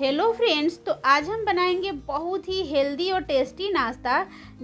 hello friends तो आज हम बनाएंगे बहुत ही हेल्दी और टेस्टी नाश्ता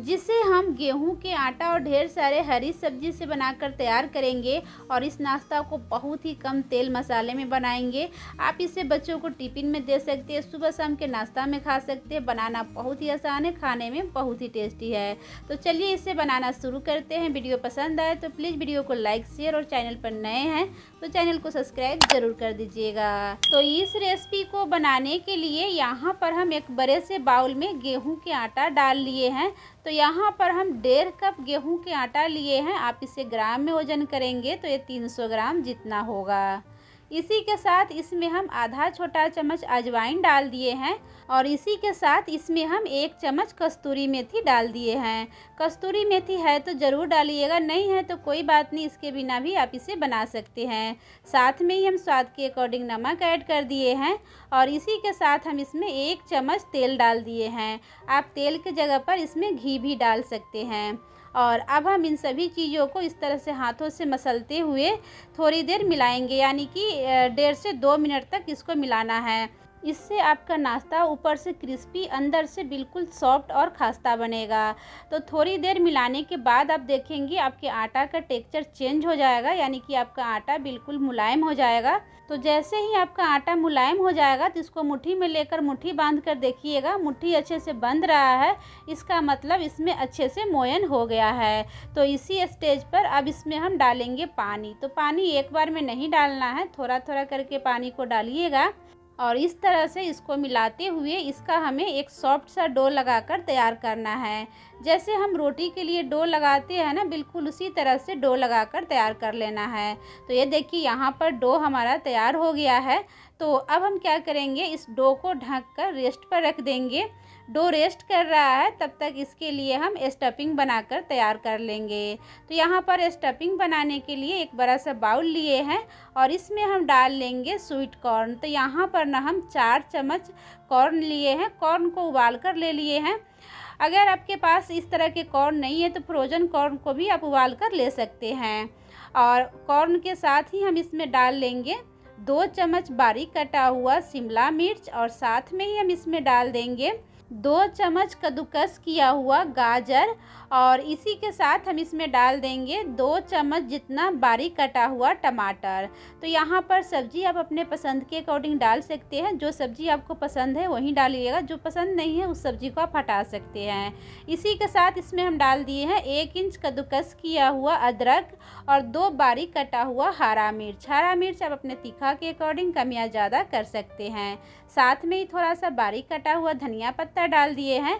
जिसे हम गेहूं के आटा और ढेर सारे हरी सब्जी से बनाकर तैयार करेंगे और इस नाश्ता को बहुत ही कम तेल मसाले में बनाएंगे आप इसे बच्चों को टिफिन में दे सकते हैं सुबह शाम के नाश्ता में खा सकते हैं बनाना बहुत ही आसान है खाने में बहुत ही टेस्टी है तो चलिए इसे बनाना शुरू करते हैं वीडियो पसंद आए तो प्लीज़ वीडियो को लाइक शेयर और चैनल पर नए हैं तो चैनल को सब्सक्राइब ज़रूर कर दीजिएगा तो इस रेसिपी को बनाने के लिए यहाँ पर हम एक बड़े से बाउल में गेहूं के आटा डाल लिए हैं तो यहाँ पर हम डेढ़ कप गेहूं के आटा लिए हैं आप इसे ग्राम में वजन करेंगे तो ये 300 ग्राम जितना होगा इसी के साथ इसमें हम आधा छोटा चम्मच अजवाइन डाल दिए हैं और इसी के साथ इसमें हम एक चम्मच कस्तूरी मेथी डाल दिए हैं कस्तूरी मेथी है तो ज़रूर डालिएगा नहीं है तो कोई बात नहीं इसके बिना भी आप इसे बना सकते हैं साथ में ही हम स्वाद के अकॉर्डिंग नमक ऐड कर दिए हैं और इसी के साथ हम इसमें एक चम्मच तेल डाल दिए हैं आप तेल के जगह पर इसमें घी भी डाल सकते हैं और अब हम इन सभी चीज़ों को इस तरह से हाथों से मसलते हुए थोड़ी देर मिलाएंगे यानी कि डेढ़ से दो मिनट तक इसको मिलाना है इससे आपका नाश्ता ऊपर से क्रिस्पी अंदर से बिल्कुल सॉफ्ट और खास्ता बनेगा तो थोड़ी देर मिलाने के बाद आप देखेंगे आपके आटा का टेक्सचर चेंज हो जाएगा यानी कि आपका आटा बिल्कुल मुलायम हो जाएगा तो जैसे ही आपका आटा मुलायम हो जाएगा तो इसको मुट्ठी में लेकर मुट्ठी बांध कर देखिएगा मुट्ठी अच्छे से बंध रहा है इसका मतलब इसमें अच्छे से मोयन हो गया है तो इसी स्टेज पर अब इसमें हम डालेंगे पानी तो पानी एक बार में नहीं डालना है थोड़ा थोड़ा करके पानी को डालिएगा और इस तरह से इसको मिलाते हुए इसका हमें एक सॉफ्ट सा डो लगाकर तैयार करना है जैसे हम रोटी के लिए डो लगाते हैं ना बिल्कुल उसी तरह से डो लगाकर तैयार कर लेना है तो ये देखिए यहाँ पर डो हमारा तैयार हो गया है तो अब हम क्या करेंगे इस डो को ढककर कर रेस्ट पर रख देंगे डो रेस्ट कर रहा है तब तक इसके लिए हम स्टफिंग बनाकर तैयार कर लेंगे तो यहाँ पर स्टफिंग बनाने के लिए एक बड़ा सा बाउल लिए हैं और इसमें हम डाल लेंगे स्वीट कॉर्न तो यहाँ पर ना हम चार चम्मच कॉर्न लिए हैं कॉर्न को उबाल कर ले लिए हैं अगर आपके पास इस तरह के कॉर्न नहीं है तो फ्रोजन कॉर्न को भी आप उबाल कर ले सकते हैं और कॉर्न के साथ ही हम इसमें डाल लेंगे दो चम्मच बारीक कटा हुआ शिमला मिर्च और साथ में ही हम इसमें डाल देंगे दो चम्मच कद्दूकस किया हुआ गाजर और इसी के साथ हम इसमें डाल देंगे दो चम्मच जितना बारीक कटा हुआ टमाटर तो यहाँ पर सब्जी आप अपने पसंद के अकॉर्डिंग डाल सकते हैं जो सब्जी आपको पसंद है वहीं डालिएगा जो पसंद नहीं है उस सब्जी को आप हटा सकते हैं इसी के साथ इसमें हम डाल दिए हैं एक इंच कद्दूकस किया हुआ अदरक और दो बारीक कटा हुआ हरा मिर्च हरा मिर्च आप अपने तीखा के अकॉर्डिंग कम या ज़्यादा कर सकते हैं साथ में ही थोड़ा सा बारीक कटा हुआ धनिया पत्ता पत्ता डाल दिए हैं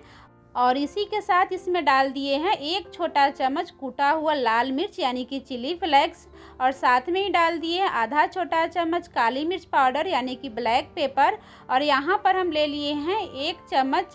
और इसी के साथ इसमें डाल दिए हैं एक छोटा चम्मच कूटा हुआ लाल मिर्च यानी कि चिली फ्लेक्स और साथ में ही डाल दिए आधा छोटा चम्मच काली मिर्च पाउडर यानी कि ब्लैक पेपर और यहाँ पर हम ले लिए हैं एक चम्मच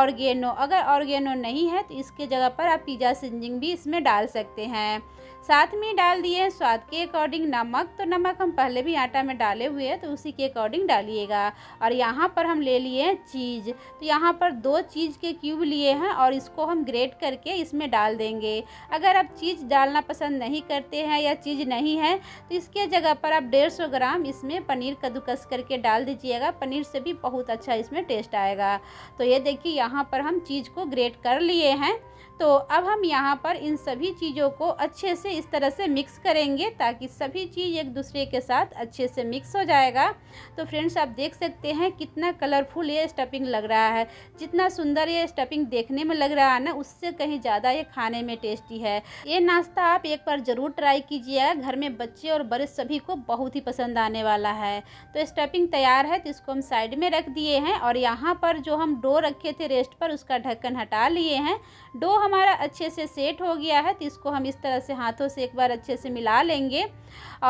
ऑर्गेनो अगर ऑर्गेनो नहीं है तो इसके जगह पर आप पिज़्ज़ा सिंजिंग भी इसमें डाल सकते हैं साथ में डाल दिए हैं स्वाद के अकॉर्डिंग नमक तो नमक हम पहले भी आटा में डाले हुए हैं तो उसी के अकॉर्डिंग डालिएगा और यहाँ पर हम ले लिए हैं चीज़ तो यहाँ पर दो चीज़ के क्यूब लिए हैं और इसको हम ग्रेट करके इसमें डाल देंगे अगर आप चीज़ डालना पसंद नहीं करते हैं या चीज़ नहीं है तो इसके जगह पर आप डेढ़ सौ ग्राम इसमें पनीर कद्दूकस करके डाल दीजिएगा पनीर से भी बहुत अच्छा इसमें टेस्ट आएगा तो ये देखिए यहाँ पर हम चीज़ को ग्रेट कर लिए हैं तो अब हम यहाँ पर इन सभी चीज़ों को अच्छे से इस तरह से मिक्स करेंगे ताकि सभी चीज़ एक दूसरे के साथ अच्छे से मिक्स हो जाएगा तो फ्रेंड्स आप देख सकते हैं कितना कलरफुल ये स्टफिंग लग रहा है जितना सुंदर ये स्टफिंग देखने में लग रहा है ना उससे कहीं ज़्यादा ये खाने में टेस्टी है ये नाश्ता आप एक बार ज़रूर ट्राई कीजिएगा घर में बच्चे और बड़े सभी को बहुत ही पसंद आने वाला है तो स्टफिंग तैयार है तो इसको हम साइड में रख दिए हैं और यहाँ पर जो हम डो रखे थे रेस्ट पर उसका ढक्कन हटा लिए हैं डो हम हमारा अच्छे से सेट हो गया है तो इसको हम इस तरह से हाथों से एक बार अच्छे से मिला लेंगे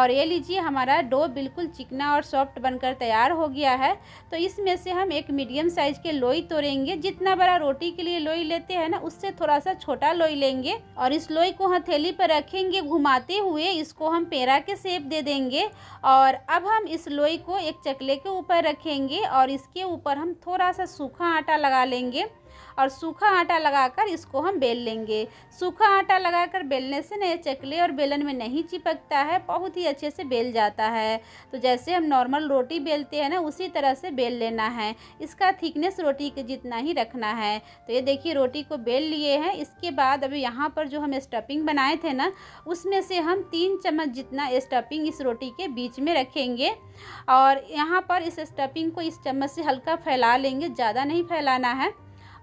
और ये लीजिए हमारा डो बिल्कुल चिकना और सॉफ्ट बनकर तैयार हो गया है तो इसमें से हम एक मीडियम साइज़ के लोई तोड़ेंगे जितना बड़ा रोटी के लिए लोई लेते हैं ना उससे थोड़ा सा छोटा लोई लेंगे और इस लोई को हथेली पर रखेंगे घुमाते हुए इसको हम पेड़ा के सेप दे देंगे और अब हम इस लोई को एक चकले के ऊपर रखेंगे और इसके ऊपर हम थोड़ा सा सूखा आटा लगा लेंगे और सूखा आटा लगाकर इसको हम बेल लेंगे सूखा आटा लगाकर बेलने से ना ये चकले और बेलन में नहीं चिपकता है बहुत ही अच्छे से बेल जाता है तो जैसे हम नॉर्मल रोटी बेलते हैं ना उसी तरह से बेल लेना है इसका थिकनेस रोटी के जितना ही रखना है तो ये देखिए रोटी को बेल लिए हैं इसके बाद अभी यहाँ पर जो हम स्टफिंग बनाए थे ना उसमें से हम तीन चम्मच जितना स्टफिंग इस रोटी के बीच में रखेंगे और यहाँ पर इस स्टफिंग को इस चम्मच से हल्का फैला लेंगे ज़्यादा नहीं फैलाना है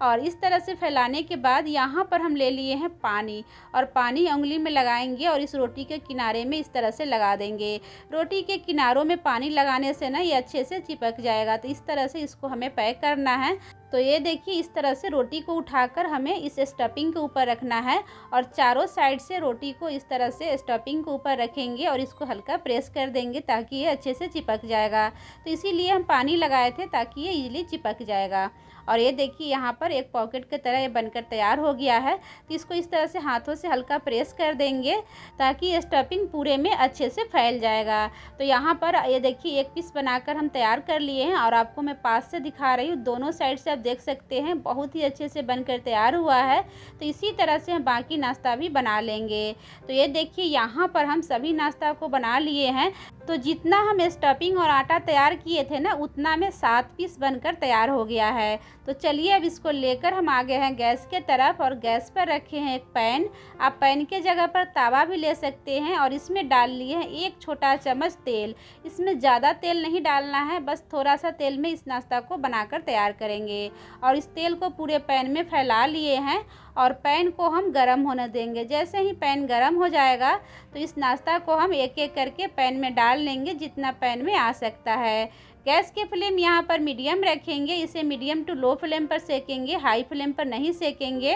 और इस तरह से फैलाने के बाद यहाँ पर हम ले लिए हैं पानी और पानी उंगली में लगाएंगे और इस रोटी के किनारे में इस तरह से लगा देंगे रोटी के किनारों में पानी लगाने से ना ये अच्छे से चिपक जाएगा तो इस तरह से इसको हमें पैक करना है तो ये देखिए इस तरह से रोटी को उठाकर हमें इस स्टफिंग के ऊपर रखना है और चारों साइड से रोटी को इस तरह से स्टफिंग के ऊपर रखेंगे और इसको हल्का प्रेस कर देंगे ताकि ये अच्छे से चिपक जाएगा तो इसीलिए हम पानी लगाए थे ताकि ये इजीली चिपक जाएगा और ये देखिए यहाँ पर एक पॉकेट की तरह ये बनकर तैयार हो गया है तो इसको इस तरह से हाथों से हल्का प्रेस कर देंगे ताकि ये स्टफिंग पूरे में अच्छे से फैल जाएगा तो यहाँ पर ये देखिए एक पीस बनाकर हम तैयार कर लिए हैं और आपको मैं पास से दिखा रही हूँ दोनों साइड से आप देख सकते हैं बहुत ही अच्छे से बनकर तैयार हुआ है तो इसी तरह से हम बाकी नाश्ता भी बना लेंगे तो ये देखिए यहाँ पर हम सभी नाश्ता को बना लिए हैं तो जितना हम स्टफिंग और आटा तैयार किए थे ना उतना में सात पीस बनकर तैयार हो गया है तो चलिए अब इसको लेकर हम आ गए हैं गैस के तरफ और गैस पर रखे हैं एक पैन आप पैन के जगह पर तावा भी ले सकते हैं और इसमें डाल लिए हैं एक छोटा चम्मच तेल इसमें ज़्यादा तेल नहीं डालना है बस थोड़ा सा तेल में इस नाश्ता को बनाकर तैयार करेंगे और इस तेल को पूरे पैन में फैला लिए हैं और पैन को हम गर्म होने देंगे जैसे ही पैन गर्म हो जाएगा तो इस नाश्ता को हम एक एक करके पैन में डाल लेंगे जितना पैन में आ सकता है गैस की फ्लेम यहाँ पर मीडियम रखेंगे इसे मीडियम टू लो फ्लेम पर सेकेंगे हाई फ्लेम पर नहीं सेकेंगे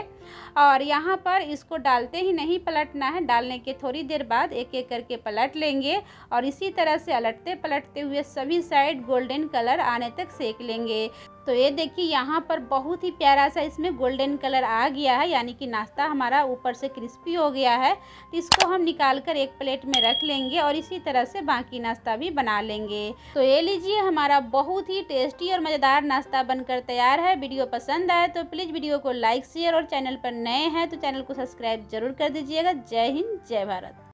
और यहाँ पर इसको डालते ही नहीं पलटना है डालने के थोड़ी देर बाद एक एक करके पलट लेंगे और इसी तरह से अलटते पलटते हुए सभी साइड गोल्डन कलर आने तक सेक लेंगे तो ये देखिए यहाँ पर बहुत ही प्यारा सा इसमें गोल्डन कलर आ गया है यानी कि नाश्ता हमारा ऊपर से क्रिस्पी हो गया है तो इसको हम निकाल कर एक प्लेट में रख लेंगे और इसी तरह से बाकी नाश्ता भी बना लेंगे तो ये लीजिए हमारा बहुत ही टेस्टी और मज़ेदार नाश्ता बनकर तैयार है वीडियो पसंद आए तो प्लीज़ वीडियो को लाइक शेयर और चैनल पर नए हैं तो चैनल को सब्सक्राइब जरूर कर दीजिएगा जय हिंद जय भारत